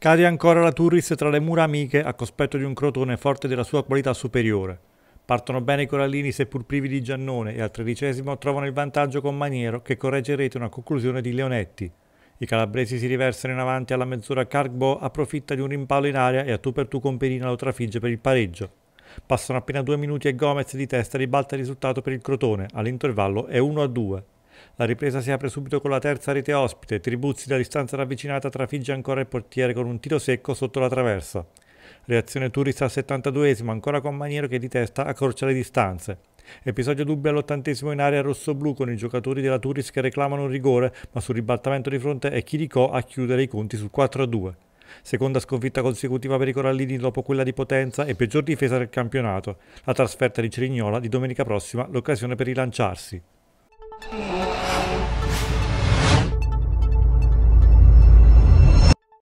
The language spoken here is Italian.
Cade ancora la Turris tra le mura amiche a cospetto di un crotone forte della sua qualità superiore. Partono bene i corallini seppur privi di Giannone e al tredicesimo trovano il vantaggio con Maniero che corregge rete una conclusione di Leonetti. I calabresi si riversano in avanti alla mezz'ora Cargbo approfitta di un rimpallo in aria e a tu per tu con Perina lo trafigge per il pareggio. Passano appena due minuti e Gomez di testa ribalta il risultato per il crotone, all'intervallo è 1 2. La ripresa si apre subito con la terza rete ospite, Tribuzzi da distanza ravvicinata trafigge ancora il portiere con un tiro secco sotto la traversa. Reazione Turista al 72esimo, ancora con Maniero che di testa accorcia le distanze. Episodio dubbio all'ottantesimo in area rosso-blu con i giocatori della Turis che reclamano un rigore, ma sul ribaltamento di fronte è Chiricò a chiudere i conti sul 4-2. Seconda sconfitta consecutiva per i Corallini dopo quella di Potenza e peggior difesa del campionato. La trasferta di Cerignola di domenica prossima l'occasione per rilanciarsi. Okay.